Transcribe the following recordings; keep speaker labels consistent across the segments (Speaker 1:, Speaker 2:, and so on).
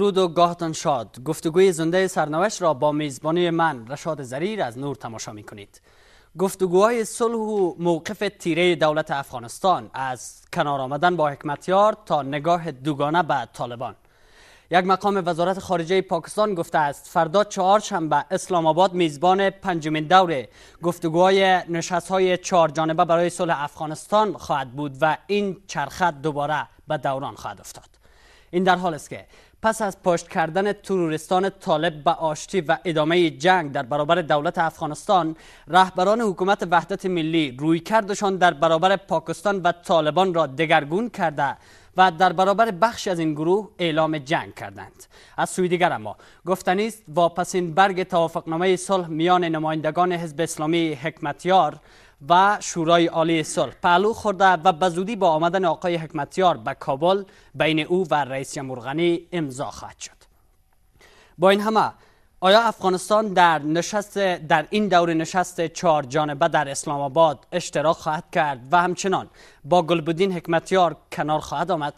Speaker 1: درود و گاهتان شاد گفتگوی زنده سرنوشت را با میزبانی من رشاد زریر از نور تماشا می کنید گفتگوهای صلح و موقف تیره دولت افغانستان از کنار آمدن با حکمتیار تا نگاه دوگانه به طالبان یک مقام وزارت خارجه پاکستان گفته است فردا چهارشنبه اسلام آباد میزبان پنجمین دوره گفتگوهای نشست های چهار جانبه برای صلح افغانستان خواهد بود و این چرخه دوباره به دوران خواهد افتاد این در حال است که پس از پشت کردن ترورستان طالب به آشتی و ادامه جنگ در برابر دولت افغانستان رهبران حکومت وحدت ملی روی کردشان در برابر پاکستان و طالبان را دگرگون کرده و در برابر بخش از این گروه اعلام جنگ کردند از سوی دیگر اما گفتنی است واپسین برگ توافقنامه صلح میان نمایندگان حزب اسلامی حکمتیار و شورای عالی صلح پهلو خورده و به با آمدن آقای حکمتیار به کابل بین او و رئیس جمهور امضا خواهد شد با این همه آیا افغانستان در نشست در این دور نشست چهار جانبه در اسلام آباد اشتراک خواهد کرد و همچنان با گلبودین حکمتیار کنار خواهد آمد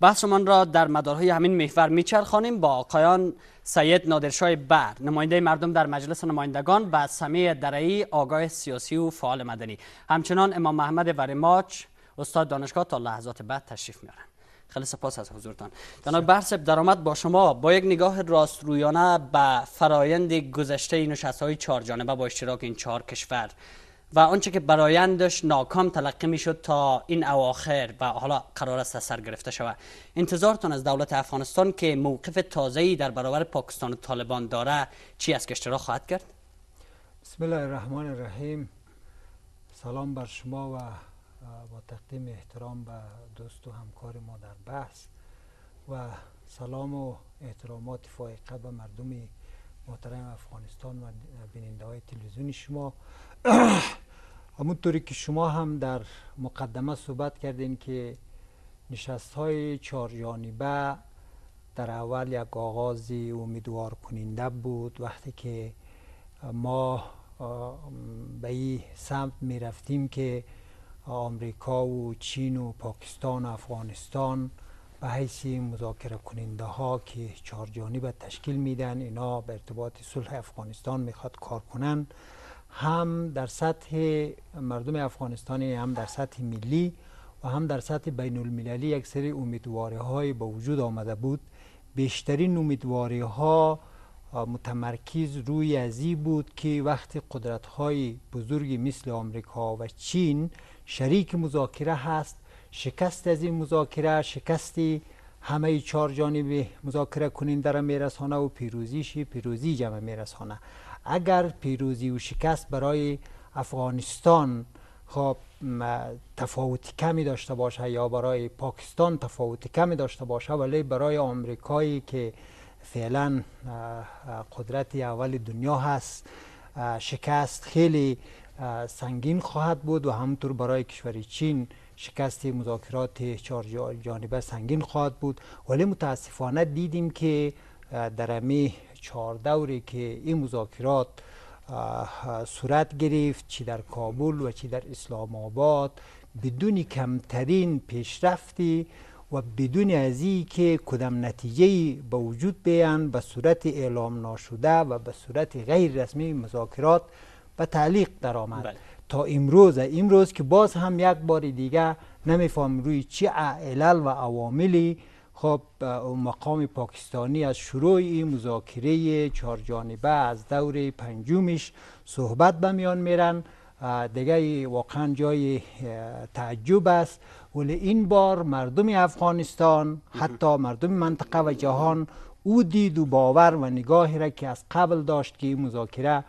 Speaker 1: بحثمان را در مدارهای همین محور میچرخانیم با آقایان سید نادرشاه بر نماینده مردم در مجلس نمایندگان و سمیه درعی آگاه سیاسی و فعال مدنی همچنان امام محمد ورماچ استاد دانشگاه تا لحظات بعد تشریف میارن خیلی سپاس از حضورتان جناب بحث درآمد با شما با یک نگاه راست رویانه به فرایند گذشته نشست های چهار جانبه با اشتراک این چهار کشور و آنچه که برایندش ناکام تلقی میشد تا این اواخر و حالا قرار است سر گرفته شود انتظارتان از دولت افغانستان که موقف ای در برابر پاکستان و طالبان داره چی از که را خواهد کرد
Speaker 2: بسم الله الرحمن الرحیم سلام بر شما و با تقدیم احترام به دوست و همکار ما در بحث و سلام و احترامات فائقه به مردم محترم افغانستان و بیننده های تلویزیون شما همونطوری که شما هم در مقدمه صحبت کردین که نشست های چار جانبه در اول یک آغازی امیدوار کننده بود وقتی که ما به این سمت می رفتیم که آمریکا و چین و پاکستان و افغانستان به حیث مذاکره کننده ها که چهار جانبه تشکیل میدن اینا به ارتباط صلح افغانستان میخواد کار کنن هم در سطح مردم افغانستانی هم در سطح ملی و هم در سطح بین المللی یک سری امیدواری های به وجود آمده بود بیشترین امیدواری ها متمرکز روی ازی بود که وقتی قدرت های بزرگی مثل آمریکا و چین شریک مذاکره هست شکست از این مذاکره شکستی همه چهار جانب مذاکره کنین در میرسانه و پیروزیشی پیروزی جمع میرسانه اگر پیروزی و شکست برای افغانستان خب تفاوت کمی داشته باشه یا برای پاکستان تفاوت کمی داشته باشه ولی برای آمریکایی که فعلا قدرت اول دنیا هست شکست خیلی سنگین خواهد بود و همطور برای کشور چین شکست مذاکرات چهار جانبه سنگین خواهد بود ولی متاسفانه دیدیم که در امی چهار دوری که این مذاکرات صورت گرفت چی در کابل و چی در اسلام آباد بدون کمترین پیشرفتی و بدون از که کدام نتیجه به وجود بیان به صورت اعلام ناشده و به صورت غیر رسمی مذاکرات به تعلیق درآمد بله. تا امروز امروز که باز هم یک بار دیگه نمیفهم روی چه علل و عواملی خب مقام پاکستانی از شروع این مذاکره چهارجانبه از دور پنجمش صحبت به میان میرن دیگه واقعا جای تعجب است ولی این بار مردم افغانستان حتی مردم منطقه و جهان او دید و باور و نگاهی را که از قبل داشت که این مذاکره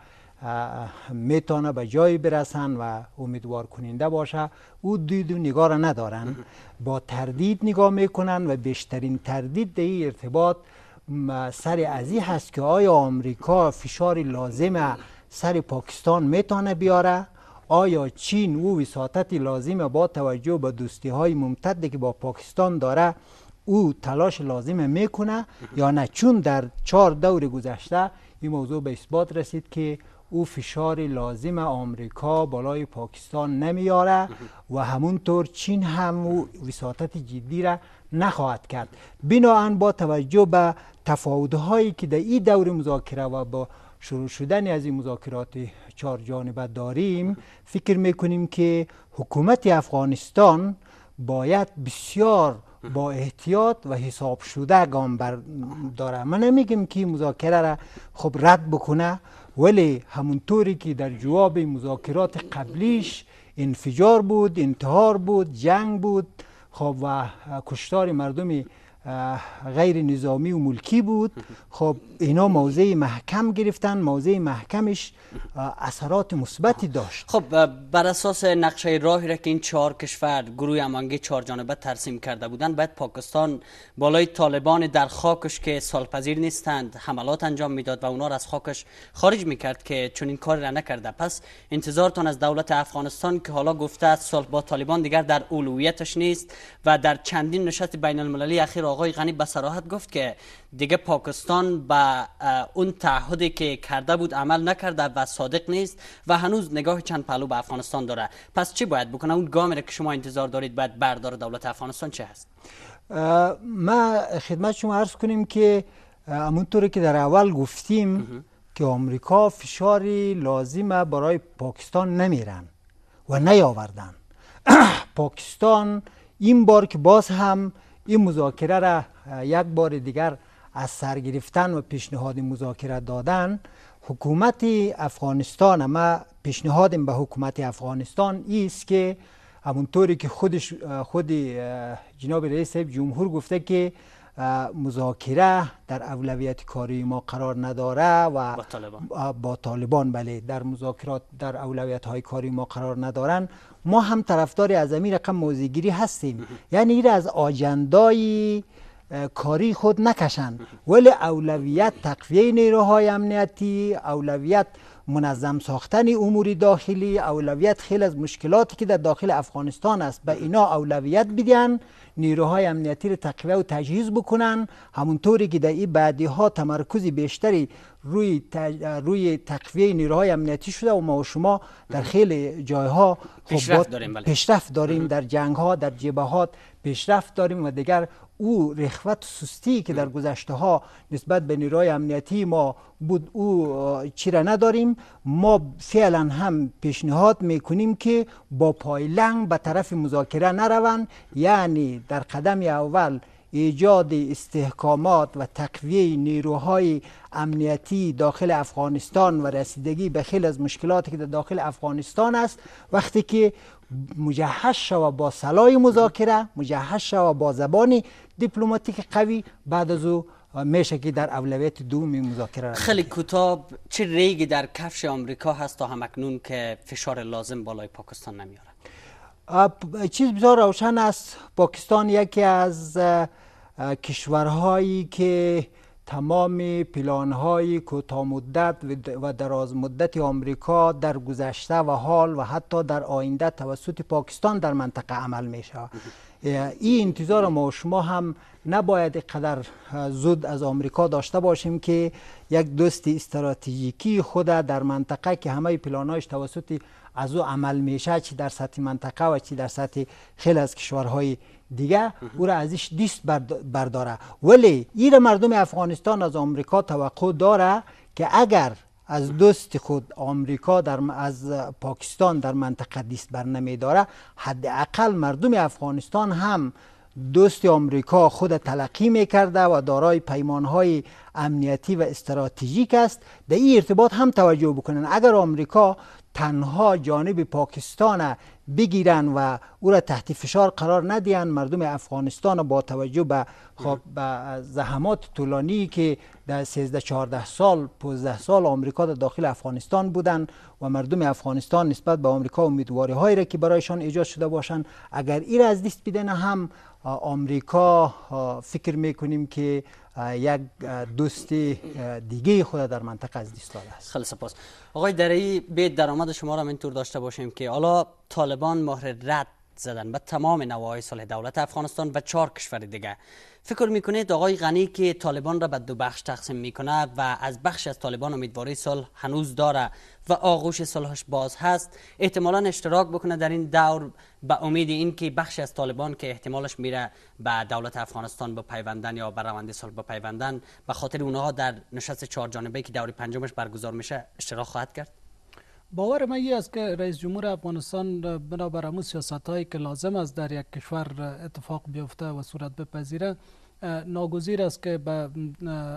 Speaker 2: میتونه به جایی برسن و امیدوار کننده باشه او دید و نگاه را ندارن با تردید نگاه میکنن و بیشترین تردید در ارتباط سر ازی هست که آیا آمریکا فشار لازم سر پاکستان میتونه بیاره آیا چین او وساطت لازم با توجه به دوستی های ممتدی که با پاکستان داره او تلاش لازم میکنه یا نه چون در چهار دور گذشته این موضوع به اثبات رسید که او فشار لازم آمریکا بالای پاکستان نمیاره و همونطور چین هم او وساطت جدی را نخواهد کرد بناهن با توجه به هایی که در این دور مذاکره و با شروع شدن از این مذاکرات چهار جانبه داریم فکر میکنیم که حکومت افغانستان باید بسیار با احتیاط و حساب شده گام برداره من نمیگم که مذاکره را خب رد بکنه ولی همونطوری که در جواب مذاکرات قبلیش انفجار بود انتحار بود جنگ بود خب و کشتار مردم غیر نظامی و ملکی بود خب اینا موضع محکم گرفتن موضع محکمش اثرات مثبتی داشت
Speaker 1: خب بر اساس نقشه راهی را که این چهار کشور گروه امانگی چهار جانبه ترسیم کرده بودند بعد پاکستان بالای طالبان در خاکش که سالپذیر نیستند حملات انجام میداد و اونا را از خاکش خارج میکرد که چون این کار را نکرده پس انتظارتان از دولت افغانستان که حالا گفته است با طالبان دیگر در اولویتش نیست و در چندین نشست بین المللی اخیر آقای غنی به سراحت گفت که دیگه پاکستان به اون تعهدی که کرده بود عمل نکرده و صادق نیست و هنوز نگاه چند پلو به افغانستان داره پس چی باید بکنه اون گامی که شما انتظار دارید باید بردار دولت افغانستان چه هست
Speaker 2: ما خدمت شما عرض کنیم که همونطوری که در اول گفتیم که آمریکا فشاری لازمه برای پاکستان نمیرن و نیاوردن پاکستان این بار که باز هم این مذاکره را یک بار دیگر از سر گرفتن و پیشنهاد مذاکره دادن حکومت افغانستان ما پیشنهادیم به حکومت افغانستان است که همونطوری که خودش خود جناب رئیس جمهور گفته که مذاکره در اولویت کاری ما قرار نداره و با طالبان, بله در مذاکرات در اولویت های کاری ما قرار ندارن ما هم طرفدار از این رقم موزیگیری هستیم یعنی این از آجندای کاری خود نکشند ولی اولویت تقویه نیروهای امنیتی اولویت منظم ساختن امور داخلی اولویت خیلی از مشکلاتی که در داخل افغانستان است به اینا اولویت بدین نیروهای امنیتی را تقویه و تجهیز بکنن همونطوری که در این بعدی ها تمرکز بیشتری روی, تج... روی تقویه نیروهای امنیتی شده و ما شما در خیلی جایها خب بله. پیشرفت داریم, بله. داریم در جنگ ها در جبهات پیشرفت داریم و دیگر او رخوت سستی که در گذشته ها نسبت به نیروهای امنیتی ما بود او چیره نداریم ما فعلا هم پیشنهاد میکنیم که با پایلنگ به طرف مذاکره نروند یعنی در قدم اول ایجاد استحکامات و تقویه نیروهای امنیتی داخل افغانستان و رسیدگی به خیلی از مشکلاتی که در داخل افغانستان است وقتی که مجهز شوه با سلای مذاکره مجهز شوه با زبان دیپلماتیک قوی بعد از او میشه که در اولویت دومی مذاکره
Speaker 1: خیلی کتاب چه ریگی در کفش آمریکا هست تا همکنون که فشار لازم بالای پاکستان
Speaker 2: نمیاره چیز بسیار روشن است پاکستان یکی از کشورهایی که تمام پلان های کوتاه مدت و دراز مدت آمریکا در گذشته و حال و حتی در آینده توسط پاکستان در منطقه عمل می این انتظار ما و شما هم نباید قدر زود از آمریکا داشته باشیم که یک دوست استراتژیکی خود در منطقه که همه پلانهایش توسط از او عمل میشه چی در سطح منطقه و چی در سطح خیلی از کشورهای دیگه او را ازش دیست برداره ولی این مردم افغانستان از آمریکا توقع داره که اگر از دوست خود آمریکا در از پاکستان در منطقه دیست بر نمیداره حداقل مردم افغانستان هم دوست آمریکا خود تلقی میکرده و دارای پیمانهای امنیتی و استراتژیک است در این ارتباط هم توجه بکنن اگر آمریکا تنها جانب پاکستان بگیرن و او را تحت فشار قرار ندهند مردم افغانستان با توجه به زحمات طولانی که در 13 14 سال 15 سال آمریکا در داخل افغانستان بودن و مردم افغانستان نسبت به آمریکا امیدواری هایی را که برایشان ایجاد شده باشند اگر این را از دست بدن هم آمریکا فکر میکنیم که یک دوستی دیگه خود در منطقه از
Speaker 1: دیستال داده است خیلی سپاس آقای درعی به درآمد شما را اینطور داشته باشیم که حالا طالبان مهر رد زدن به تمام نواهای صلح دولت افغانستان و چهار کشور دیگه فکر میکنید آقای غنی که طالبان را به دو بخش تقسیم میکنه و از بخش از طالبان امیدواری صلح هنوز داره و آغوش صلحش باز هست احتمالا اشتراک بکنه در این دور به امید اینکه بخشی از طالبان که احتمالش میره به دولت افغانستان پیوندن یا به روند صلح پیوندن به خاطر اونها در نشست چهار جانبه که دور پنجمش برگزار میشه اشتراک خواهد کرد
Speaker 3: باور من این است که رئیس جمهور افغانستان بنابر همون سیاست هایی که لازم است در یک کشور اتفاق بیفته و صورت بپذیره ناگزیر است که به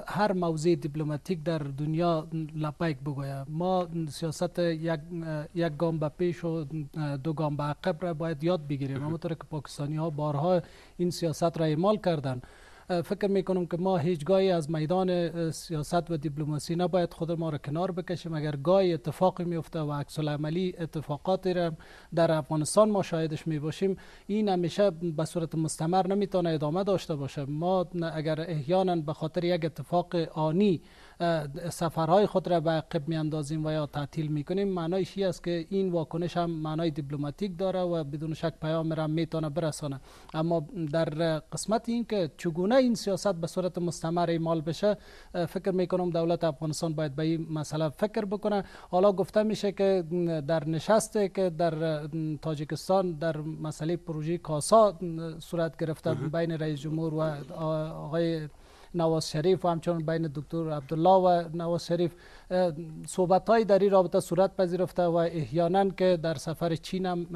Speaker 3: هر موضع دیپلماتیک در دنیا لپیک بگوید ما سیاست یک, یک گام به پیش و دو گام به عقب را باید یاد بگیریم همونطور که پاکستانی ها بارها این سیاست را اعمال کردند فکر می کنم که ما هیچ از میدان سیاست و دیپلماسی نباید خود ما را کنار بکشیم اگر گاهی اتفاقی میفته و عکس عملی اتفاقاتی را در افغانستان ما شاهدش میباشیم این همیشه به صورت مستمر نمیتونه ادامه داشته باشه ما اگر احیانا به خاطر یک اتفاق آنی سفرهای خود را به عقب میاندازیم و یا تعطیل میکنیم معنایش شی است که این واکنش هم معنای دیپلماتیک داره و بدون شک پیام را میتونه برسانه اما در قسمت این که چگونه این سیاست به صورت مستمر اعمال بشه فکر میکنم دولت افغانستان باید به این مسئله فکر بکنه حالا گفته میشه که در نشست که در تاجیکستان در مسئله پروژه کاسا صورت گرفته بین رئیس جمهور و آقای نواز شریف و همچنان بین دکتر عبدالله و نواز شریف صحبت های در این رابطه صورت پذیرفته و احیانا که در سفر چین هم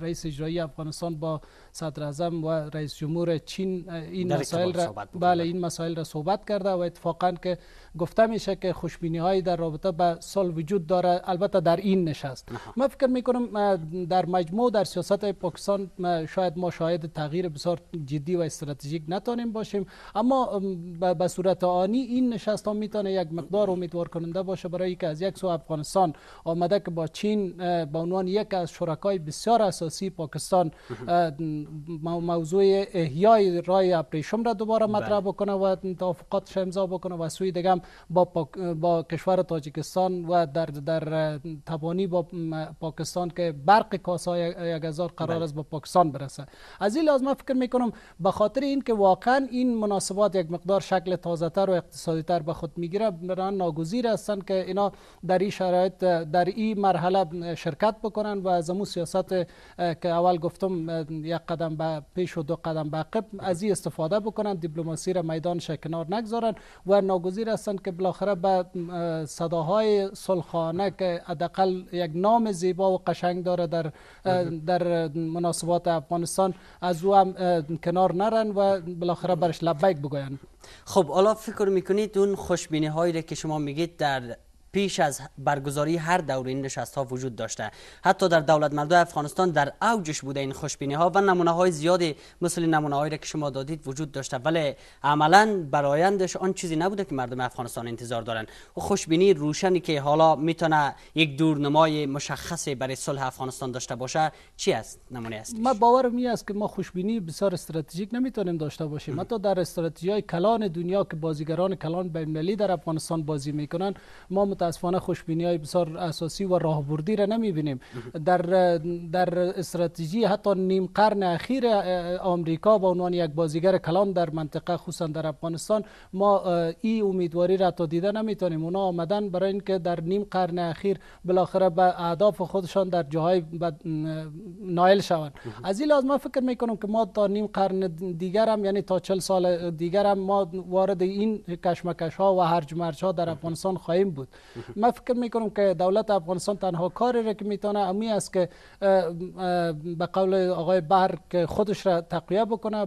Speaker 3: رئیس اجرایی افغانستان با صدر اعظم و رئیس جمهور چین این مسائل را بله این مسائل را صحبت کرده و اتفاقا که گفته میشه که خوشبینی های در رابطه به سال وجود داره البته در این نشست من فکر می کنم در مجموع در سیاست پاکستان شاید ما شاید تغییر بسیار جدی و استراتژیک نتانیم باشیم اما به صورت آنی این نشست ها میتونه یک مقدار امیدوار کننده باشه برای که از یک سو افغانستان آمده که با چین به عنوان یک از شرکای بسیار اساسی پاکستان موضوع احیای رای ابریشم را دوباره بله. مطرح بکنه و توافقاتش امضا بکنه و سوی دیگه هم با, با کشور تاجیکستان و در در تبانی با پاکستان که برق کاسا یک هزار قرار بله. است با پاکستان برسه از این لازمه فکر میکنم به خاطر اینکه واقعا این مناسبات یک مقدار شکل تازه تر و اقتصادی تر به خود میگیره ناگزیر هستند که اینا در این شرایط در این مرحله شرکت بکنن و از سیاست که اول گفتم یک قدم به پیش و دو قدم به عقب از این استفاده بکنن دیپلماسی را میدان کنار نگذارن و ناگزیر هستند که بالاخره به صداهای صلحانه که حداقل یک نام زیبا و قشنگ داره در در مناسبات افغانستان از او هم کنار نرن و بالاخره
Speaker 1: برش لبیک بگوین خب حالا فکر میکنید اون خوشبینی هایی که شما میگید در پیش از برگزاری هر دوره این نشست ها وجود داشته حتی در دولت مردم افغانستان در اوجش بوده این خوشبینی ها و نمونه های زیادی مثل نمونه هایی که شما دادید وجود داشته ولی عملا برایندش آن چیزی نبوده که مردم افغانستان انتظار دارن. و خوشبینی روشنی که حالا میتونه یک دورنمای مشخصی برای صلح افغانستان داشته باشه چی است نمونه است
Speaker 3: ما باور می است که ما خوشبینی بسیار استراتژیک نمیتونیم داشته باشیم حتی در استراتژی های کلان دنیا که بازیگران کلان بین در افغانستان بازی میکنن ما متاسفانه خوشبینی های بسیار اساسی و راهبردی را بینیم. در در استراتژی حتی نیم قرن اخیر آمریکا و عنوان یک بازیگر کلان در منطقه خصوصا در افغانستان ما ای امیدواری را تا دیده نمیتونیم اونا آمدن برای اینکه در نیم قرن اخیر بالاخره به اهداف خودشان در جاهای نایل شوند از این ما فکر میکنم که ما تا نیم قرن دیگر هم یعنی تا چل سال دیگر هم ما وارد این کشمکش ها و هرج مرج ها در افغانستان خواهیم بود ما فکر میکنم که دولت افغانستان تنها کاری را که میتونه امی است که به قول آقای برک خودش را تقویه بکنه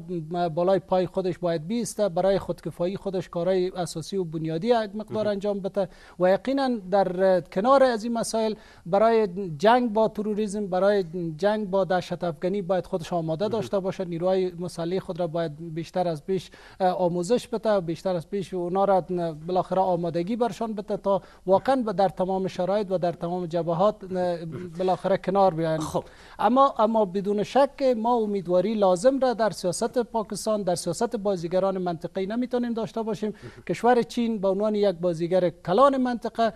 Speaker 3: بالای پای خودش باید بیسته برای خودکفایی خودش کارهای اساسی و بنیادی یک مقدار انجام بده و یقینا در کنار از این مسائل برای جنگ با تروریسم برای جنگ با دهشت افغانی باید خودش آماده داشته باشه نیروهای مسلح خود را باید بیشتر از پیش آموزش بده بیشتر از پیش اونا را بالاخره آمادگی برشان بده تا واقعا و در تمام شرایط و در تمام جبهات بالاخره کنار بیاین خب اما اما بدون شک ما امیدواری لازم را در سیاست پاکستان در سیاست بازیگران منطقه نمیتونیم داشته باشیم کشور چین به عنوان یک بازیگر کلان منطقه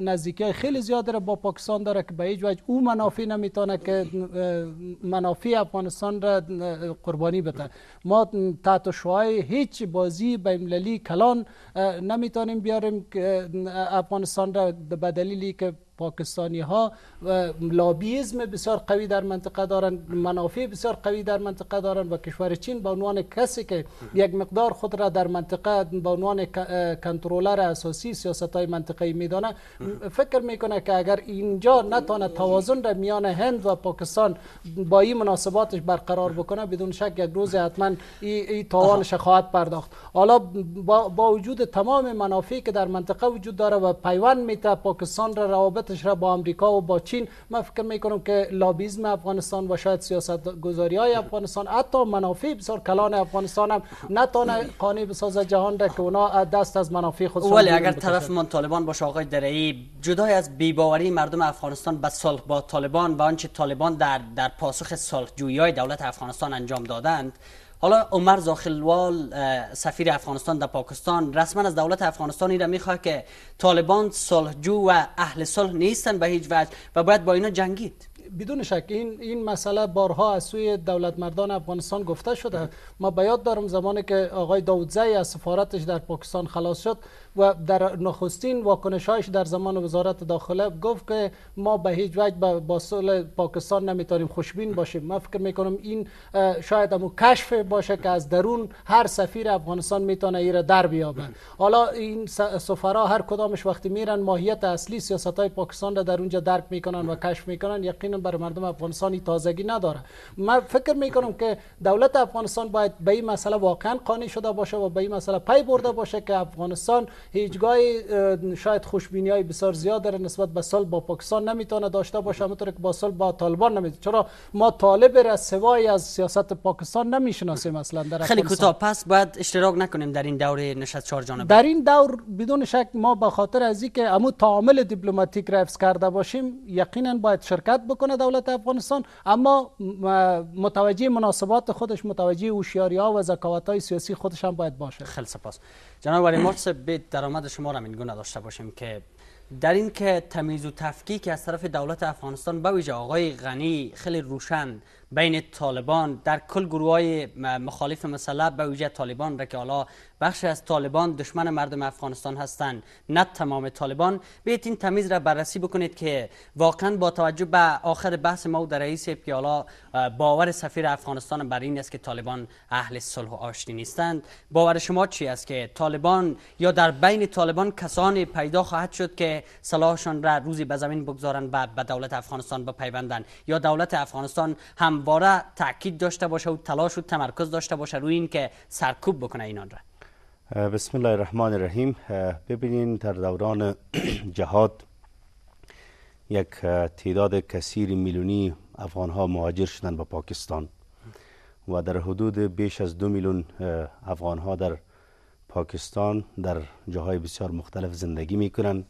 Speaker 3: نزدیکی خیلی زیاد را با پاکستان داره که به هیچ وجه او منافع نمیتونه که منافع افغانستان را قربانی بده ما تحت شوهای هیچ بازی بین المللی کلان نمیتونیم بیاریم که افغانستان را به دلیلی که پاکستانی ها لابیزم بسیار قوی در منطقه دارند منافع بسیار قوی در منطقه دارند و کشور چین به عنوان کسی که یک مقدار خود را در منطقه به عنوان کنترلر اساسی سیاست های منطقه میدانه فکر میکنه که اگر اینجا نتانه توازن در میان هند و پاکستان با این مناسباتش برقرار بکنه بدون شک یک روز حتما این ای خواهد پرداخت حالا با, وجود تمام منافعی که در منطقه وجود داره و پیوان میته پاکستان را روابط را با آمریکا و با چین من فکر میکنم که لابیزم افغانستان و شاید سیاست گذاری های افغانستان حتی منافع بسیار کلان افغانستان هم نتانه قانع بسازه جهان را که اونا دست از منافع ولی اگر طرف
Speaker 1: من طالبان باشه آقای درعی جدای از بیباوری مردم افغانستان به صلح با طالبان و آنچه طالبان در در پاسخ های دولت افغانستان انجام دادند حالا عمر زاخلوال سفیر افغانستان در پاکستان رسما از دولت افغانستان را میخواه که طالبان صلحجو و اهل صلح نیستن به هیچ وجه و باید با اینا جنگید
Speaker 3: بدون شک این این مسئله بارها از سوی دولت مردان افغانستان گفته شده ما به یاد دارم زمانی که آقای داودزی از سفارتش در پاکستان خلاص شد و در نخستین واکنش هایش در زمان وزارت داخله گفت که ما به هیچ وجه به با سول پاکستان نمیتونیم خوشبین باشیم من فکر میکنم این شاید امو کشف باشه که از درون هر سفیر افغانستان میتونه ایره در بیابه حالا این سفرا هر کدامش وقتی میرن ماهیت اصلی سیاست های پاکستان را در اونجا درک میکنن و کشف میکنن یقینا بر مردم افغانستانی تازگی نداره من فکر میکنم که دولت افغانستان باید به این مسئله واقعا قانع شده باشه و به این مسئله پی برده باشه که افغانستان هیچگاه شاید خوشبینی های بسیار زیاد داره نسبت به سال با پاکستان نمیتونه داشته باشه همونطور که با سال با طالبان نمیتونه چرا ما طالب را سوای از سیاست پاکستان نمیشناسیم مثلا در خیلی کوتاه
Speaker 1: پس باید اشتراک نکنیم در این دوره نشست چهار جانبه در
Speaker 3: این دور بدون شک ما به خاطر از اینکه امو تعامل دیپلماتیک را حفظ کرده باشیم یقینا باید شرکت بکنه دولت افغانستان اما متوجه مناسبات خودش متوجه هوشیاری ها و
Speaker 1: ذکاوت های سیاسی خودش هم باید باشه خیلی سپاس جناب ولی مرتضی درآمد شما را این گونه داشته باشیم که در این که تمیز و تفکیک از طرف دولت افغانستان به ویژه آقای غنی خیلی روشن بین طالبان در کل گروه های مخالف مسلح به وجه طالبان را که حالا بخش از طالبان دشمن مردم افغانستان هستند نه تمام طالبان بیت این تمیز را بررسی بکنید که واقعا با توجه به آخر بحث ما و در رئیس که حالا باور سفیر افغانستان بر این است که طالبان اهل صلح و آشتی نیستند باور شما چی است که طالبان یا در بین طالبان کسانی پیدا خواهد شد که صلاحشان را روزی به زمین بگذارند و به دولت افغانستان بپیوندند یا دولت افغانستان هم همواره تاکید داشته باشه و تلاش و تمرکز داشته باشه روی این که سرکوب بکنه اینان
Speaker 4: را بسم الله الرحمن الرحیم ببینین در دوران جهاد یک تعداد کثیر میلیونی افغان ها مهاجر شدن به پاکستان و در حدود بیش از دو میلیون افغان ها در پاکستان در جاهای بسیار مختلف زندگی میکنن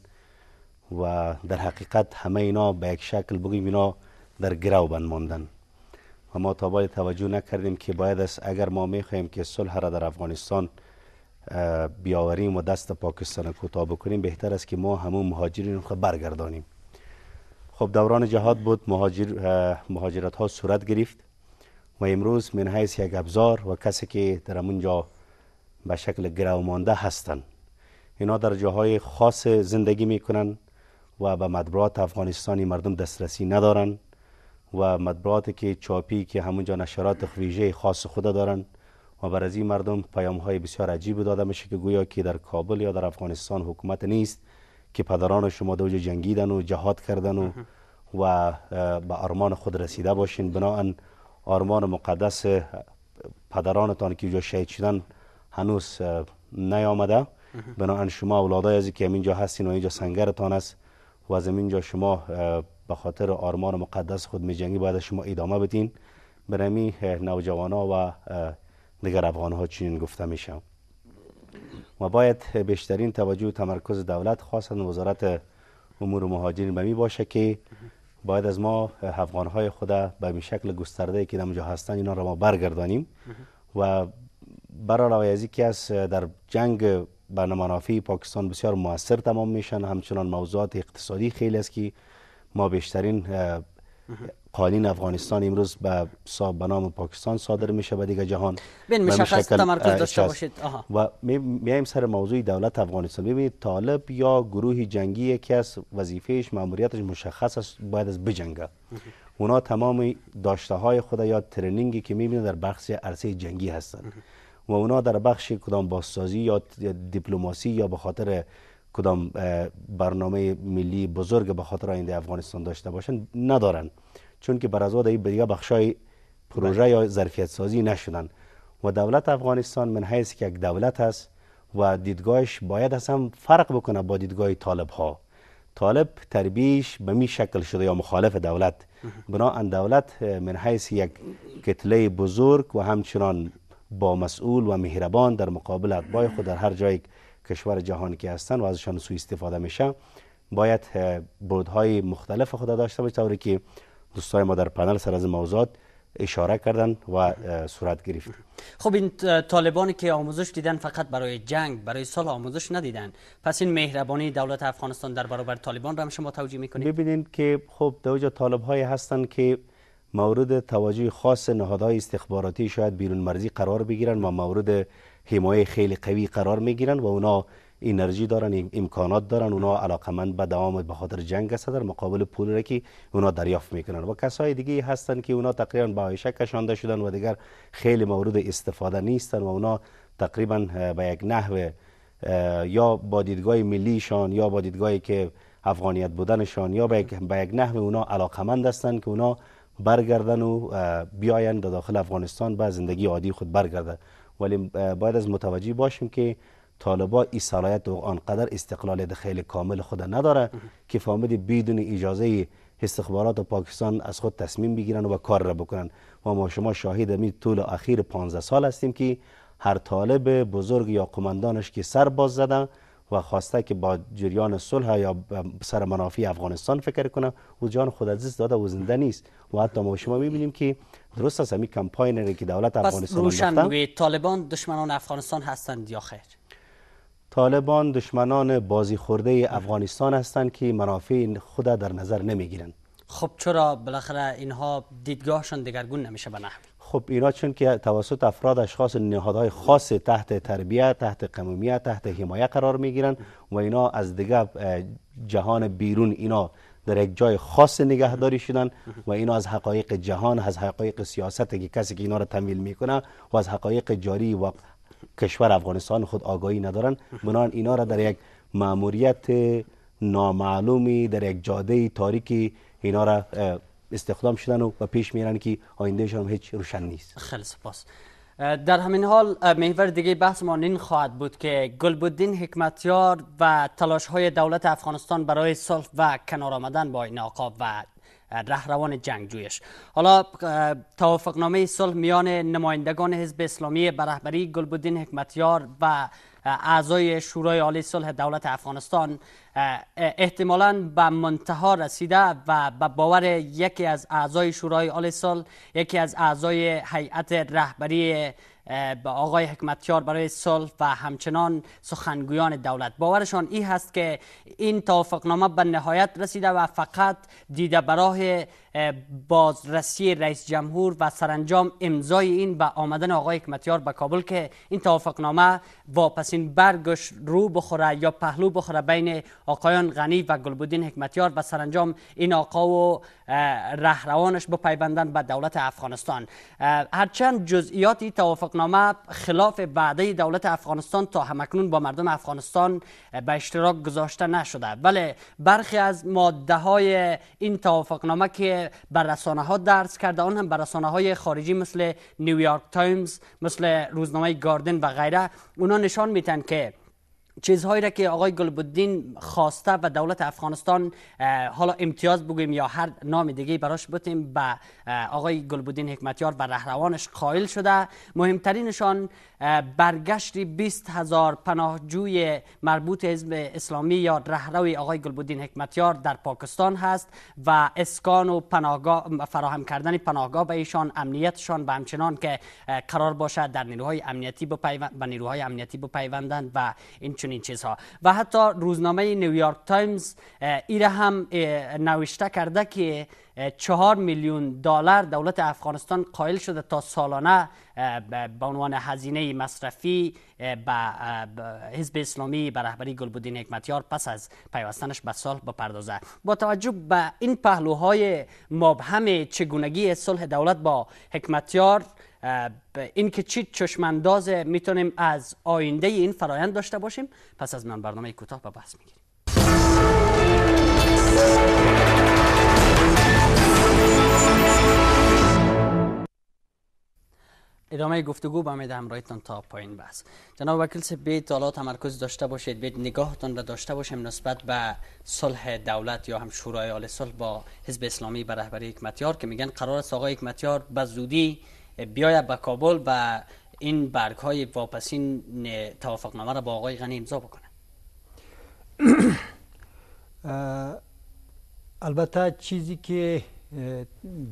Speaker 4: و در حقیقت همه اینا به یک شکل بگیم اینا در بند ماندن و ما تا باید توجه نکردیم که باید است اگر ما میخواهیم که صلح را در افغانستان بیاوریم و دست پاکستان کوتاه بکنیم بهتر است که ما همون مهاجرین رو برگردانیم خب دوران جهاد بود مهاجر مهاجرت ها صورت گرفت و امروز من حیث یک ابزار و کسی که در اونجا به شکل گرو مانده هستند اینا در جاهای خاص زندگی میکنن و به مدبرات افغانستانی مردم دسترسی ندارن و مطبوعات که چاپی که همونجا نشرات ویژه خاص خود دارن و بر از مردم پیام های بسیار عجیب داده میشه که گویا که در کابل یا در افغانستان حکومت نیست که پدران شما دو جنگیدن و جهاد کردن و و به آرمان خود رسیده باشین بناهن آرمان مقدس پدرانتان که جو شهید شدن هنوز نیامده بناهن شما اولادای از که اینجا هستین و اینجا سنگرتان است و از اینجا شما به خاطر آرمان مقدس خود جنگی باید شما ادامه بدین برمی نوجوان ها و دیگر افغان ها چنین گفته میشم ما باید بیشترین توجه و تمرکز دولت خاصا وزارت امور مهاجرین به می باشه که باید از ما افغان های خود به شکل گسترده که در مجا هستند اینا را ما برگردانیم و برای ازی که از در جنگ برنامه پاکستان بسیار موثر تمام میشن همچنان موضوعات اقتصادی خیلی است که ما بیشترین قالین افغانستان امروز به صاحب نام پاکستان صادر میشه به دیگه جهان بین مشخص تمرکز داشته باشید و میایم سر موضوع دولت افغانستان ببینید طالب یا گروه جنگی یکی از وظیفهش ماموریتش مشخص است باید از بجنگه اونا تمام داشته های خود یا ترنینگی که میبینه در بخش عرصه جنگی هستند و اونا در بخش کدام بازسازی یا دیپلماسی یا به خاطر کدام برنامه ملی بزرگ به خاطر آینده افغانستان داشته باشند ندارند چون که بر از این دیگه بخشای پروژه یا ظرفیت سازی نشدن و دولت افغانستان من حیث که یک دولت است و دیدگاهش باید هستم فرق بکنه با دیدگاه طالب ها طالب تربیش به می شکل شده یا مخالف دولت ان دولت من حیث یک کتله بزرگ و همچنان با مسئول و مهربان در مقابل با خود در هر جایی کشور جهانی که هستن و ازشان سوء استفاده میشه باید بودهای مختلف خود داشته باشه طوری که دوستای ما در پنل سر از موضوعات اشاره کردن و صورت گرفت
Speaker 1: خب این طالبانی که آموزش دیدن فقط برای جنگ برای سال آموزش ندیدن پس این مهربانی دولت افغانستان در برابر طالبان را هم شما توجیه میکنید
Speaker 4: ببینید که خب دوجا طالب های هستند که مورد توجه خاص نهادهای استخباراتی شاید بیرون مرزی قرار بگیرن و مورد حمایه خیلی قوی قرار میگیرن و اونا انرژی دارن امکانات دارن اونا علاقمند به دوام خاطر جنگ است در مقابل پول را که اونا دریافت میکنن و کسای دیگه هستن که اونا تقریبا به عایشه کشانده شدن و دیگر خیلی مورد استفاده نیستن و اونا تقریبا به یک نحو یا با دیدگاه ملیشان یا با دیدگاهی که افغانیت بودنشان یا به یک نحو اونا علاقمند هستند که اونا برگردن و بیاین داخل افغانستان به زندگی عادی خود برگردن ولی باید از متوجه باشیم که طالبا این صلاحیت و آنقدر استقلال خیلی کامل خود نداره که فامد بدون اجازه استخبارات پاکستان از خود تصمیم بگیرن و کار را بکنن و ما شما شاهد می طول اخیر 15 سال هستیم که هر طالب بزرگ یا قماندانش که سر باز زدن و خواسته که با جریان صلح یا سر منافی افغانستان فکر کنه اون جان خود از داده و زنده نیست و حتی ما شما می‌بینیم که درست است همین کمپاین اینه که دولت افغانستان روشن
Speaker 1: طالبان دشمنان افغانستان هستند یا خیر
Speaker 4: طالبان دشمنان بازی خورده افغانستان هستند که منافع خود در نظر نمیگیرند
Speaker 1: خب چرا بالاخره اینها دیدگاهشان دگرگون نمیشه به نحوی
Speaker 4: خب اینا چون که توسط افراد اشخاص نهادهای خاص تحت تربیت تحت قمومیت تحت حمایه قرار میگیرن و اینا از دیگه جهان بیرون اینا در یک جای خاص نگهداری شدن و اینا از حقایق جهان از حقایق سیاست که کسی که اینا را تمیل میکنه و از حقایق جاری و کشور افغانستان خود آگاهی ندارن بنان اینا را در یک ماموریت نامعلومی در یک جاده تاریکی اینا را استخدام شدن و پیش میرن که آیندهشان هیچ روشن نیست
Speaker 1: خیلی سپاس در همین حال محور دیگه ما این خواهد بود که گلبودین حکمتیار و تلاش های دولت افغانستان برای صلح و کنار آمدن با این و رهروان جنگجویش حالا توافقنامه صلح میان نمایندگان حزب اسلامی به رهبری گلبودین حکمتیار و اعضای شورای عالی صلح دولت افغانستان احتمالا به منتها رسیده و به باور یکی از اعضای شورای عالی صلح یکی از اعضای هیئت رهبری به آقای حکمتیار برای صلح و همچنان سخنگویان دولت باورشان این هست که این توافقنامه به نهایت رسیده و فقط دیده برای بازرسی رئیس جمهور و سرانجام امضای این به آمدن آقای حکمتیار به کابل که این توافقنامه واپسین برگش رو بخوره یا پهلو بخوره بین آقایان غنی و گلبودین حکمتیار و سرانجام این آقا و رهروانش بپیوندن به دولت افغانستان هرچند جزئیات این توافقنامه خلاف وعده دولت افغانستان تا همکنون با مردم افغانستان به اشتراک گذاشته نشده بله برخی از ماده های این توافقنامه که بر رسانه ها درس کرده آن هم بر رسانه های خارجی مثل نیویورک تایمز مثل روزنامه گاردن و غیره اونا نشان میتن که چیزهایی را که آقای گلبدین خواسته و دولت افغانستان حالا امتیاز بگویم یا هر نام دیگه براش بتیم به آقای گلبدین حکمتیار و رهروانش قائل شده مهمترینشان برگشت 20 هزار پناهجوی مربوط حزب اسلامی یا رهروی آقای گلبودین حکمتیار در پاکستان هست و اسکان و پناهگاه فراهم کردن پناهگاه به ایشان امنیتشان و همچنان که قرار باشد در نیروهای امنیتی به نیروهای امنیتی بپیوندند و این چنین چیزها و حتی روزنامه نیویورک تایمز ایره هم نوشته کرده که چهار میلیون دلار دولت افغانستان قائل شده تا سالانه به عنوان هزینه مصرفی به حزب اسلامی به رهبری گلبدین حکمتیار پس از پیوستنش به صلح بپردازه با توجه به این پهلوهای مبهم چگونگی صلح دولت با حکمتیار این که چی چشمانداز میتونیم از آینده این فرایند داشته باشیم پس از من برنامه کوتاه به بحث میگیریم ادامه گفتگو با امید همراهیتان تا پایین بس جناب وکیل سب بیت حالا تمرکز داشته باشید بیت نگاهتان را داشته باشیم نسبت به صلح دولت یا هم شورای عالی صلح با حزب اسلامی به رهبری حکمتیار که میگن قرار است آقای حکمتیار به زودی بیاید به کابل و این برگ های واپسین توافقنامه را با آقای غنی امضا بکنه
Speaker 2: البته چیزی که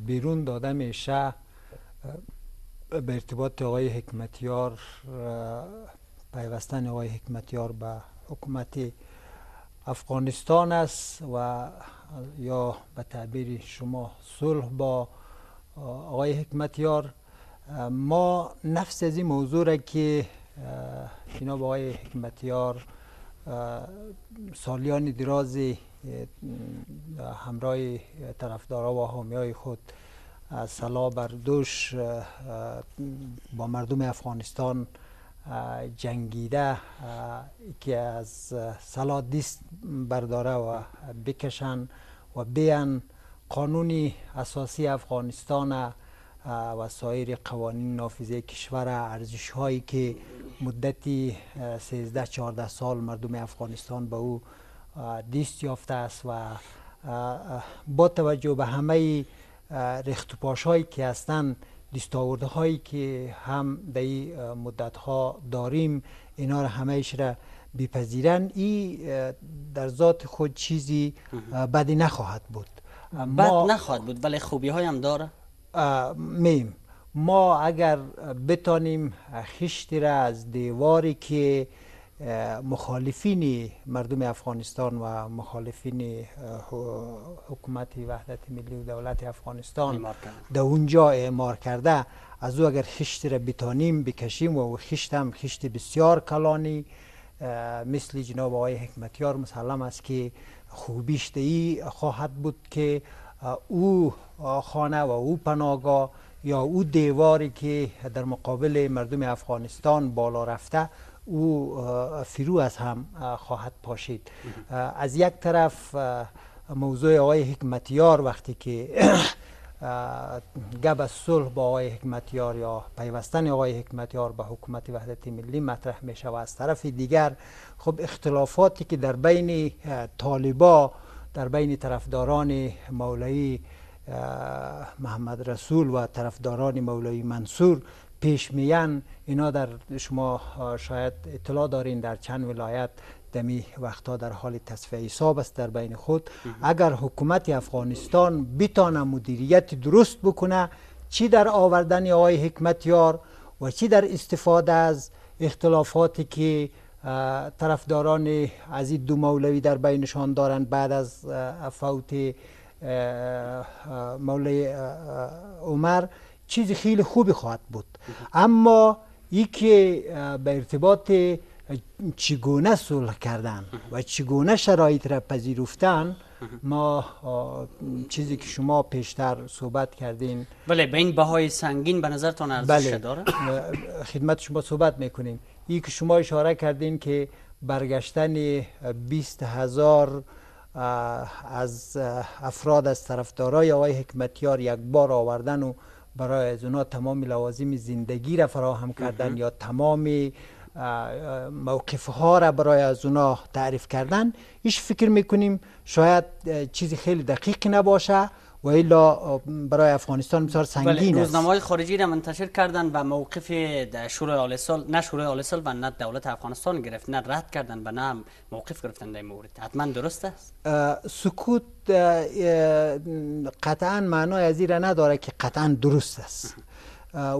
Speaker 2: بیرون داده میشه به ارتباط آقای حکمتیار پیوستن آقای حکمتیار به حکومت افغانستان است و یا به تعبیر شما صلح با آقای حکمتیار ما نفس از این موضوع را که جناب آقای حکمتیار سالیان درازی همراه طرفدارا و حامی خود سلا دوش با مردم افغانستان جنگیده که از سلا دیست برداره و بکشن و بیان قانون اساسی افغانستان و سایر قوانین نافذه کشور ارزش هایی که مدتی 13 14 سال مردم افغانستان به او دیست یافته است و با توجه به همه رخت و هایی که هستن دستاورده هایی که هم در این مدت ها داریم اینا را همهش را بپذیرن این در ذات خود چیزی بدی نخواهد بود بد
Speaker 1: نخواهد بود ولی خوبی های هم
Speaker 2: داره میم ما اگر بتانیم خشتی را از دیواری که مخالفین مردم افغانستان و مخالفین حکومت وحدت ملی و دولت افغانستان در اونجا اعمار کرده از او اگر خشت را بتانیم بکشیم و خشت هم خشت بسیار کلانی مثل جناب آقای حکمتیار مسلم است که خوبیش ای خواهد بود که او خانه و او پناهگاه یا او دیواری که در مقابل مردم افغانستان بالا رفته او فرو از هم خواهد پاشید از یک طرف موضوع آقای حکمتیار وقتی که گب از صلح با آقای حکمتیار یا پیوستن آقای حکمتیار به حکومت وحدت ملی مطرح می و از طرف دیگر خب اختلافاتی که در بین طالبا در بین طرفداران مولایی محمد رسول و طرفداران مولایی منصور پیش میان اینا در شما شاید اطلاع دارین در چند ولایت دمی وقتا در حال تصفیه حساب است در بین خود اگر حکومت افغانستان بتانه مدیریت درست بکنه چی در آوردن آقای حکمت یار و چی در استفاده از اختلافاتی که طرفداران از این دو مولوی در بینشان دارند بعد از فوت مولوی عمر چیز خیلی خوبی خواهد بود اما ای که به ارتباط چگونه صلح کردن و چگونه شرایط را پذیرفتن ما چیزی که شما پیشتر صحبت
Speaker 1: کردین بله به این بهای سنگین به تان ارزش بله. داره
Speaker 2: خدمت شما صحبت میکنیم این که شما اشاره کردین که برگشتن 20 هزار از افراد از طرفدارای آقای حکمتیار یک بار آوردن و برای از اونا تمام لوازم زندگی را فراهم کردن یا تمام موقفها ها را برای از اونا تعریف کردن ایش فکر میکنیم شاید چیزی خیلی دقیق نباشه و الا برای افغانستان بسیار بله، سنگین بله، روزنامه
Speaker 1: های خارجی را منتشر کردن و موقف شورای عالی سال نه شورای آل سال و نه دولت افغانستان گرفت نه رد کردن و نه موقف گرفتن در مورد حتما درست است
Speaker 2: سکوت قطعا معنای از را نداره که قطعا درست است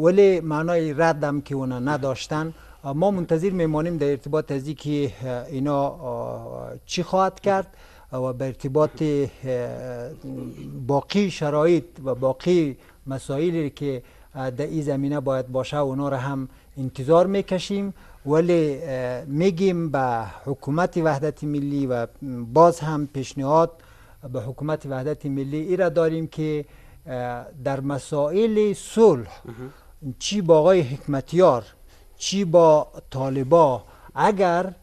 Speaker 2: ولی معنای رد هم که اونا نداشتن ما منتظر میمانیم در ارتباط از که اینا چی خواهد کرد و به ارتباط باقی شرایط و باقی مسائلی که در این زمینه باید باشه اونا را هم انتظار میکشیم ولی میگیم به حکومت وحدت ملی و باز هم پیشنهاد به حکومت وحدت ملی ای را داریم که در مسائل صلح چی با آقای حکمتیار چی با طالبا اگر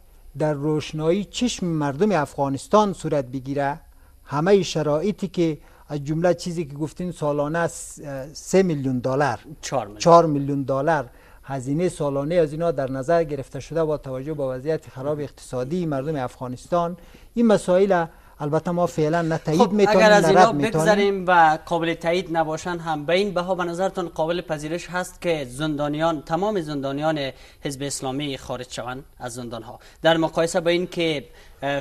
Speaker 2: در روشنایی چشم مردم افغانستان صورت بگیره همه شرایطی که از جمله چیزی که گفتین سالانه سه میلیون دلار 4 میلیون دلار هزینه سالانه از اینا در نظر گرفته شده با توجه به وضعیت خراب اقتصادی مردم افغانستان این مسائل البته ما فعلا نه خب، تایید میتونیم اگر از اینا بگذاریم
Speaker 1: و قابل تایید نباشن هم به این بها به نظرتون قابل پذیرش هست که زندانیان تمام زندانیان حزب اسلامی خارج شوند از زندان ها در مقایسه با این که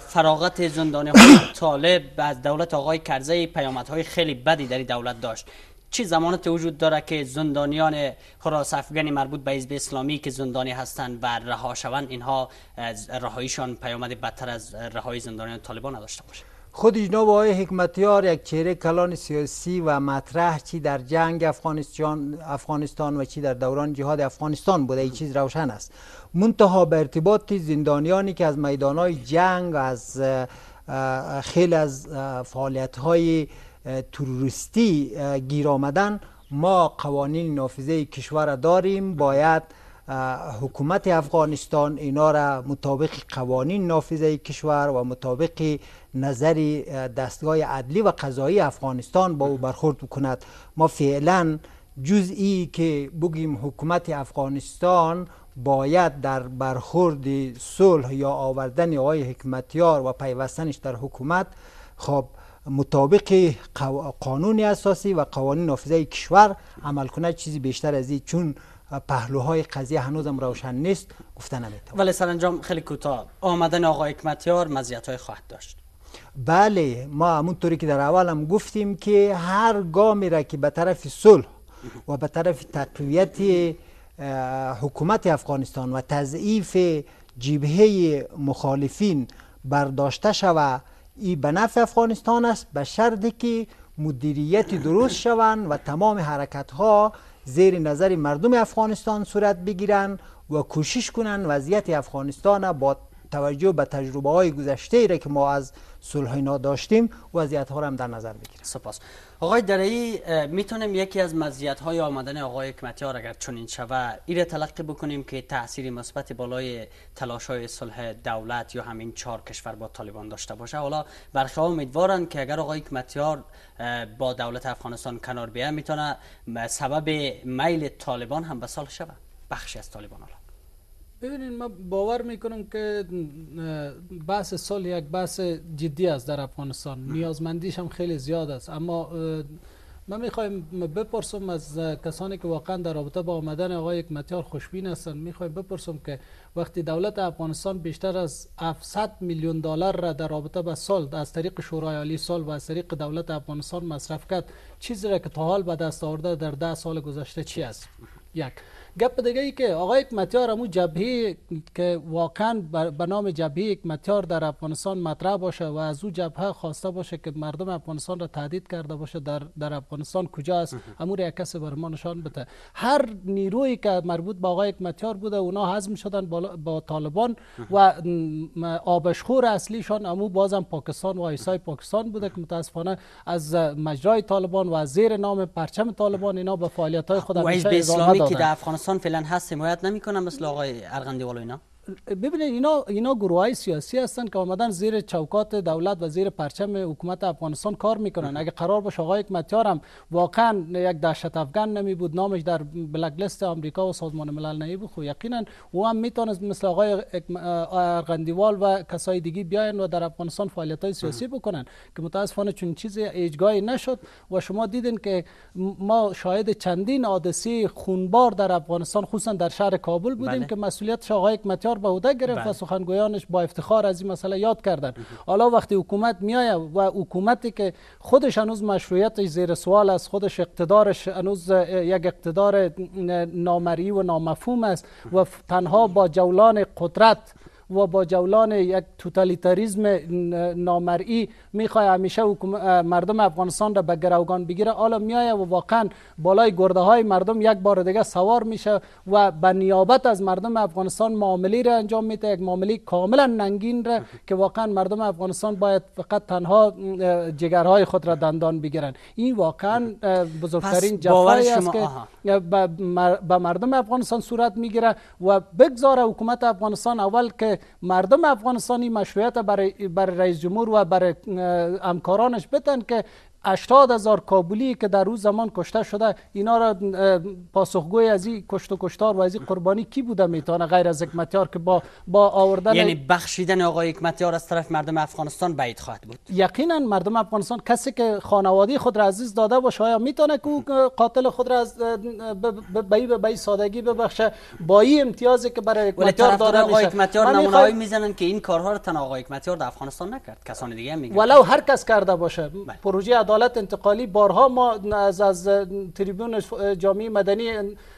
Speaker 1: فراغت زندانی های طالب از دولت آقای کرزی پیامدهای خیلی بدی در دولت داشت چه زمانت وجود داره که زندانیان خراس افغانی مربوط به حزب اسلامی که زندانی هستند و رها شوند اینها از رهاییشان پیامد بدتر از رهایی زندانیان طالبان نداشته باشه
Speaker 2: خود جناب آقای حکمتیار یک چهره کلان سیاسی و مطرح چی در جنگ افغانستان, افغانستان و چی در دوران جهاد افغانستان بوده این چیز روشن است منتها به ارتباط زندانیانی که از میدانهای جنگ و از خیلی از فعالیت های تروریستی گیر آمدن ما قوانین نافذه کشور داریم باید حکومت افغانستان اینا را مطابق قوانین نافذه کشور و مطابق نظر دستگاه عدلی و قضایی افغانستان با او برخورد بکند ما فعلا جزئی که بگیم حکومت افغانستان باید در برخورد صلح یا آوردن آقای حکمتیار و پیوستنش در حکومت خب مطابق قانون اساسی و قوانین نافذه کشور عمل کنه چیزی بیشتر از این چون پهلوهای قضیه هنوزم روشن نیست گفته نمیتوان
Speaker 1: ولی سرانجام خیلی کوتاه آمدن آقای حکمتیار های خواهد داشت
Speaker 2: بله ما همونطوری که در اول گفتیم که هر گامی را که به طرف صلح و به طرف تقویت حکومت افغانستان و تضعیف جبهه مخالفین برداشته شود این به نفع افغانستان است به شرطی که مدیریت درست شوند و تمام حرکت ها زیر نظر مردم افغانستان صورت بگیرن و کوشش کنن وضعیت افغانستان با توجه به تجربه های گذشته ای را که ما از صلح داشتیم وضعیت ها را هم در نظر بگیرن سپاس
Speaker 1: آقای درایی میتونیم یکی از مزیت های آمدن آقای حکمتیار اگر چنین شوه ایره تلقی بکنیم که تاثیر مثبت بالای تلاش های صلح دولت یا همین چهار کشور با طالبان داشته باشه حالا برخی امیدوارند که اگر آقای حکمتیار با دولت افغانستان کنار بیه میتونه سبب میل طالبان هم به صلح شود بخشی از طالبان حالا
Speaker 3: ببینید من باور میکنم که بحث سال یک بحث جدی است در افغانستان نیازمندیش هم خیلی زیاد است اما من میخوایم بپرسم از کسانی که واقعا در رابطه با آمدن آقای حکمتیار خوشبین هستند میخوایم بپرسم که وقتی دولت افغانستان بیشتر از 700 میلیون دلار را در رابطه با سال از طریق شورای عالی سال و از طریق دولت افغانستان مصرف کرد چیزی را که تا حال به دست آورده در ده سال گذشته چی است یک گپ دیگه ای که آقای حکمتیار امو جبهه که واقعا به نام جبهه حکمتیار در افغانستان مطرح باشه و از او جبهه خواسته باشه که مردم افغانستان را تهدید کرده باشه در در افغانستان کجا است را یک کس بر ما بده هر نیرویی که مربوط به آقای حکمتیار بوده اونا هضم شدن با طالبان و آبشخور اصلیشان امو بازم پاکستان و ایسای پاکستان بوده که متاسفانه از مجرای طالبان و زیر نام پرچم طالبان اینا به فعالیت های خود که در
Speaker 1: افغانستان فعلا هست حمایت نمیکنن مثل آقای ارغندی والا اینا
Speaker 3: ببینید اینا اینا گروه های سیاسی هستن که آمدن زیر چوکات دولت و زیر پرچم حکومت افغانستان کار میکنن اگه قرار باشه آقای حکمتیار هم واقعا یک دهشت افغان نمی بود نامش در بلک لیست آمریکا و سازمان ملل نمی بود خو خب یقینا او هم میتونست مثل آقای ارغندیوال و کسای دیگه بیاین و در افغانستان فعالیت های سیاسی بکنن که متاسفانه چون چیزی ایجگاهی نشد و شما دیدین که ما شاهد چندین حادثه خونبار در افغانستان خصوصا در شهر کابل بودیم بله. که مسئولیت آقای حکمتیار به عهده گرفت و بله. سخنگویانش با افتخار از این مسئله یاد کردند. حالا وقتی حکومت میایه و حکومتی که خودش هنوز مشروعیتش زیر سوال است خودش اقتدارش هنوز یک اقتدار نامری و نامفهوم است و تنها با جولان قدرت و با جولان یک توتالیتاریزم نامرئی میخواه همیشه مردم افغانستان را به گروگان بگیره حالا میایه و واقعا بالای گرده های مردم یک بار دیگه سوار میشه و به نیابت از مردم افغانستان معاملی را انجام میده یک معاملی کاملا ننگین را که واقعا مردم افغانستان باید فقط تنها جگرهای خود را دندان بگیرن این واقعا بزرگترین جفایی است که به مردم افغانستان صورت میگیره و بگذاره حکومت افغانستان اول که مردم افغانستانی مشروعیت برای, برای رئیس جمهور و برای همکارانش بتن که 80 هزار کابلی که در روز زمان کشته شده اینا را پاسخگوی از این کشت و کشتار و از این قربانی کی بوده میتونه غیر از حکمتیار که با با آوردن یعنی
Speaker 1: بخشیدن آقای حکمتیار از طرف مردم افغانستان بعید خواهد بود
Speaker 3: یقینا مردم افغانستان کسی که خانواده خود را عزیز داده باشه آیا میتونه که قاتل خود را از به این سادگی ببخشه با این امتیازی که برای حکمتیار داده آقای حکمتیار نمونه‌ای
Speaker 1: میزنن که این کارها را تن آقای حکمتیار در افغانستان نکرد کسانی دیگه هم میگن ولو هر
Speaker 3: کس کرده باشه بله. پروژه عدالت انتقالی بارها ما از, از تریبون جامعه مدنی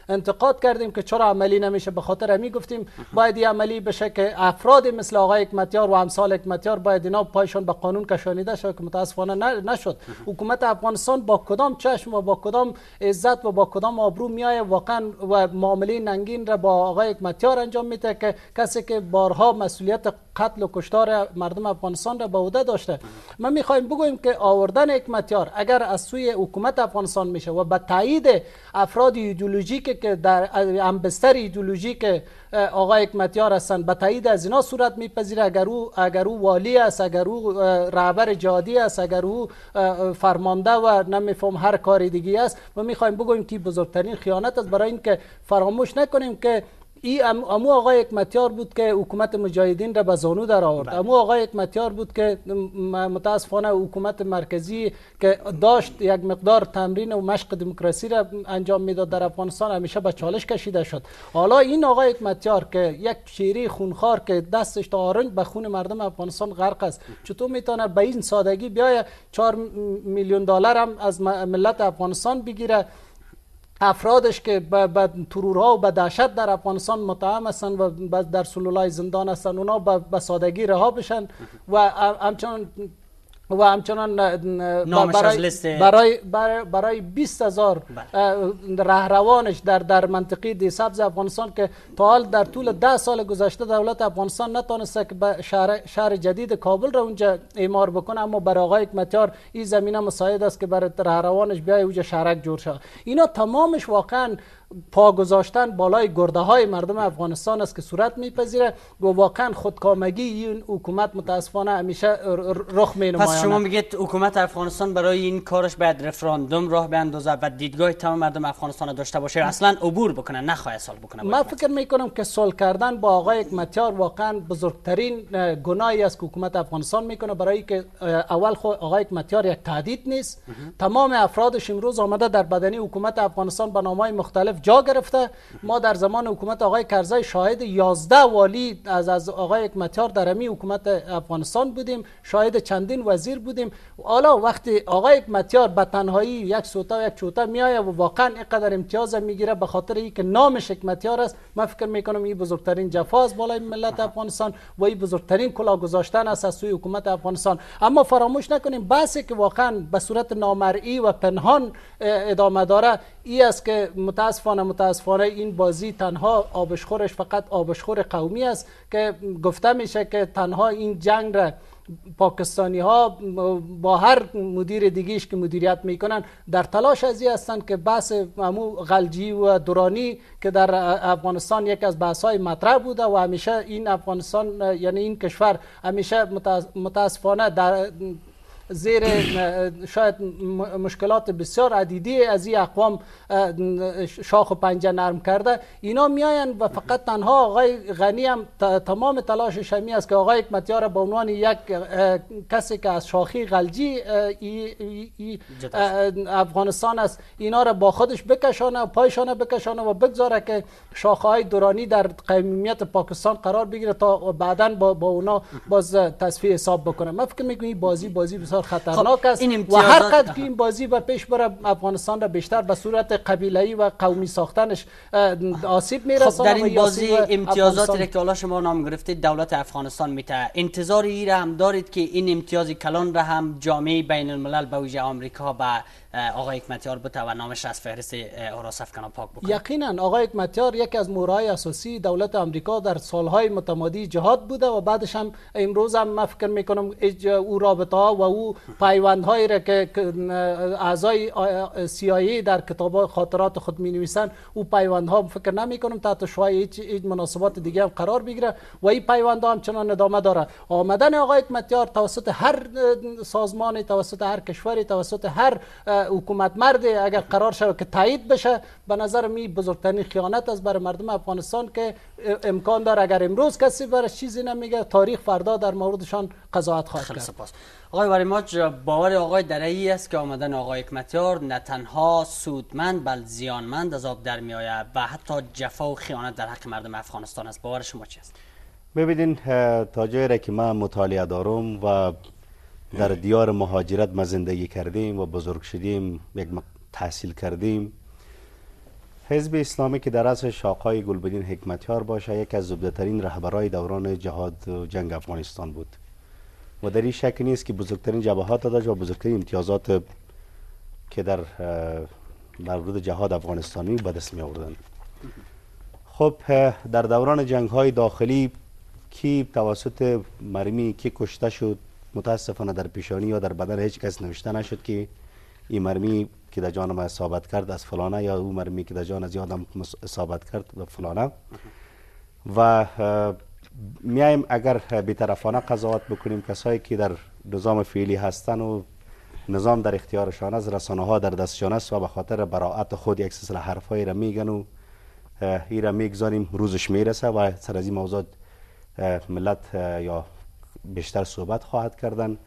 Speaker 3: انتقاد کردیم که چرا عملی نمیشه به خاطر همی گفتیم باید یه عملی بشه که افراد مثل آقای حکمتیار و امثال حکمتیار باید اینا پایشان به قانون کشانیده شد که متاسفانه نشد حکومت افغانستان با کدام چشم و با کدام عزت و با کدام آبرو میای واقعا و معامله ننگین را با آقای حکمتیار انجام میده که کسی که بارها مسئولیت قتل و کشتار مردم افغانستان را به داشته ما میخوایم بگوییم که آوردن حکمتیار اگر از سوی حکومت افغانستان میشه و به تایید افراد ایدولوژیک که در انبستر ایدئولوژیک آقای حکمتیار هستند به تایید از اینا صورت میپذیره اگر او اگر او والی است اگر او رهبر جادی است اگر او فرمانده و نمیفهم هر کاری دیگه است ما میخوایم بگوییم که بزرگترین خیانت است برای اینکه فراموش نکنیم که ای امو آقای اکمتیار بود که حکومت مجاهدین را به زانو در آورد بله. امو آقای حکمتیار بود که متاسفانه حکومت مرکزی که داشت یک مقدار تمرین و مشق دموکراسی را انجام میداد در افغانستان همیشه به چالش کشیده شد حالا این آقای اکمتیار که یک شیری خونخوار که دستش تا آرنج به خون مردم افغانستان غرق است چطور میتونه به این سادگی بیایه 4 میلیون دلار هم از ملت افغانستان بگیره افرادش که به ترورها و به دهشت در افغانستان متهم هستند و در سلولای زندان هستند اونا به سادگی رها بشن و همچنان و همچنان برای, برای, برای, هزار بله. رهروانش در, در منطقه دی سبز افغانستان که تا حال در طول ده سال گذشته دولت افغانستان نتونسته که به شهر, شهر جدید کابل را اونجا اعمار بکنه اما برای آقای حکمتیار این زمینه مساعد است که برای رهروانش بیای اونجا شهرک جور شد اینا تمامش واقعا پا گذاشتن بالای گرده های مردم افغانستان است که صورت میپذیره و واقعا خودکامگی این حکومت متاسفانه همیشه رخ می پس شما
Speaker 1: میگید حکومت افغانستان برای این کارش باید رفراندوم راه به و دیدگاه تمام مردم افغانستان داشته باشه اصلا عبور بکنه نخواه سال بکنه
Speaker 3: من فکر میکنم که سال کردن با آقای حکمتیار واقعا بزرگترین گناهی است که حکومت افغانستان میکنه برای که اول خود آقای حکمتیار یک تهدید نیست تمام افرادش امروز آمده در بدنی حکومت افغانستان به نامهای مختلف جا گرفته ما در زمان حکومت آقای کرزای شاهد 11 والی از, از آقای حکمتیار در امی حکومت افغانستان بودیم شاهد چندین وزیر بودیم حالا وقتی آقای حکمتیار به تنهایی یک سوتا و یک چوتا میایه و واقعا اینقدر امتیاز میگیره به خاطر اینکه نامش حکمتیار است من فکر می میکنم این بزرگترین جفا از بالای ملت افغانستان و این بزرگترین کلا گذاشتن است از سوی حکومت افغانستان اما فراموش نکنیم بحثی که واقعا به صورت نامرئی و پنهان ادامه داره ای است که متاسفانه متاسفانه متاسفانه این بازی تنها آبشخورش فقط آبشخور قومی است که گفته میشه که تنها این جنگ را پاکستانی ها با هر مدیر دیگیش که مدیریت میکنن در تلاش از هستند که بحث امو غلجی و دورانی که در افغانستان یک از بحث های مطرح بوده و همیشه این افغانستان یعنی این کشور همیشه متاسفانه در زیر شاید مشکلات بسیار عدیدی از این اقوام شاخ و پنجه نرم کرده اینا میاین و فقط تنها آقای غنی هم تمام تلاشش همین است که آقای حکمتیار به عنوان یک کسی که از شاخی غلجی ای ای ای افغانستان است اینا را با خودش بکشانه و پایشانه بکشانه و بگذاره که شاخه های دورانی در قیمیت پاکستان قرار بگیره تا بعدا با, با اونا باز تصفیه حساب بکنه من فکر میکنم بازی بازی بس بسیار خطرناک خب، است و هر که این بازی به پیش بره افغانستان را بیشتر به صورت قبیلهی و قومی ساختنش آسیب می خب در این بازی امتیازات
Speaker 1: که حالا شما نام گرفتید دولت افغانستان میته انتظار ای را هم دارید که این امتیاز کلان را هم جامعه بین الملل به ویژه آمریکا به آقای حکمتیار و نامش از فهرست آراس افکنا پاک بکنه
Speaker 3: یقینا آقای حکمتیار یکی از مورای اساسی دولت آمریکا در سالهای متمادی جهاد بوده و بعدش هم امروز هم مفکر فکر میکنم او رابطه ها و او پیوندهایی را که اعضای سیایی در کتاب خاطرات خود می نویسن او پیوندها فکر نمی کنم تحت شوهای هیچ مناسبات دیگه هم قرار بگیره و این پیوندها هم چنان ندامه داره آمدن آقای حکمتیار توسط هر سازمانی توسط هر کشوری توسط هر حکومت مرد اگر قرار شود که تایید بشه به نظر می بزرگترین خیانت از برای مردم افغانستان که امکان داره اگر امروز کسی برای چیزی نمیگه تاریخ فردا در موردشان قضاوت خواهد کرد سپاس.
Speaker 1: آقای ما باور آقای درایی است که آمدن آقای حکمتیار نه تنها سودمند بل زیانمند از آب در می آید و حتی جفا و خیانت در حق مردم افغانستان است باور شما است؟
Speaker 4: ببینین تا جایی که من مطالعه دارم و در دیار مهاجرت ما زندگی کردیم و بزرگ شدیم یک تحصیل کردیم حزب اسلامی که در اصل شاقای گلبدین حکمتیار باشه یک از زبدترین رهبرای دوران جهاد و جنگ افغانستان بود و در این شک نیست که بزرگترین جبهات داشت و بزرگترین امتیازات که در مورد جهاد افغانستانی به دست می آوردن خب در دوران جنگ های داخلی کی توسط مرمی کی کشته شد متاسفانه در پیشانی یا در بدن هیچ کس نوشته نشد که این مرمی که در جانم اصابت کرد از فلانه یا او مرمی که در جان از یادم اصابت کرد فلانه و میایم اگر بیطرفانه قضاوت بکنیم کسایی که در نظام فعلی هستن و نظام در اختیارشان از رسانه ها در دستشان است و به خاطر براعت خود یک سلسله حرفایی را میگن و این را میگذاریم روزش میرسه و سر از این موضوع ملت یا بیشتر صحبت خواهد کردن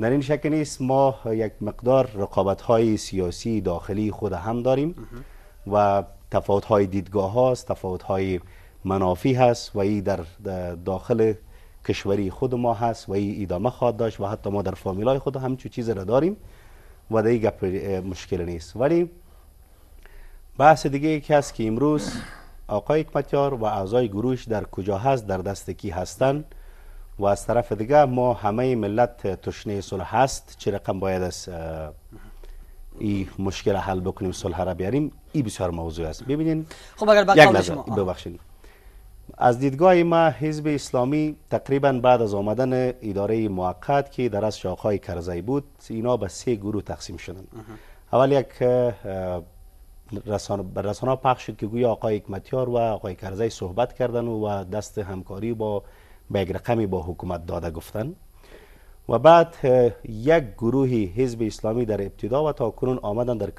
Speaker 4: در این شکل نیست ما یک مقدار رقابت های سیاسی داخلی خود هم داریم و تفاوت های دیدگاه هاست تفاوت های منافی هست و ای در داخل کشوری خود ما هست و ای ادامه خواهد داشت و حتی ما در فامیلای خود هم چیز را داریم و در گپ مشکل نیست ولی بحث دیگه یکی هست که امروز آقای حکمتیار و اعضای گروش در کجا هست در دست هستند و از طرف دیگه ما همه ملت تشنه صلح هست چه رقم باید از این مشکل حل بکنیم صلح را بیاریم این بسیار موضوع است ببینین
Speaker 1: خب اگر یک
Speaker 4: ببخشید از دیدگاه ما حزب اسلامی تقریبا بعد از آمدن اداره موقت که در از شاخهای کرزی بود اینا به سه گروه تقسیم شدن اول یک رسانه رسانه پخش شد که گویا آقای حکمتیار و آقای کرزی صحبت کردن و دست همکاری با به یک رقمی با حکومت داده گفتن و بعد یک گروهی حزب اسلامی در ابتدا و تا کنون آمدن در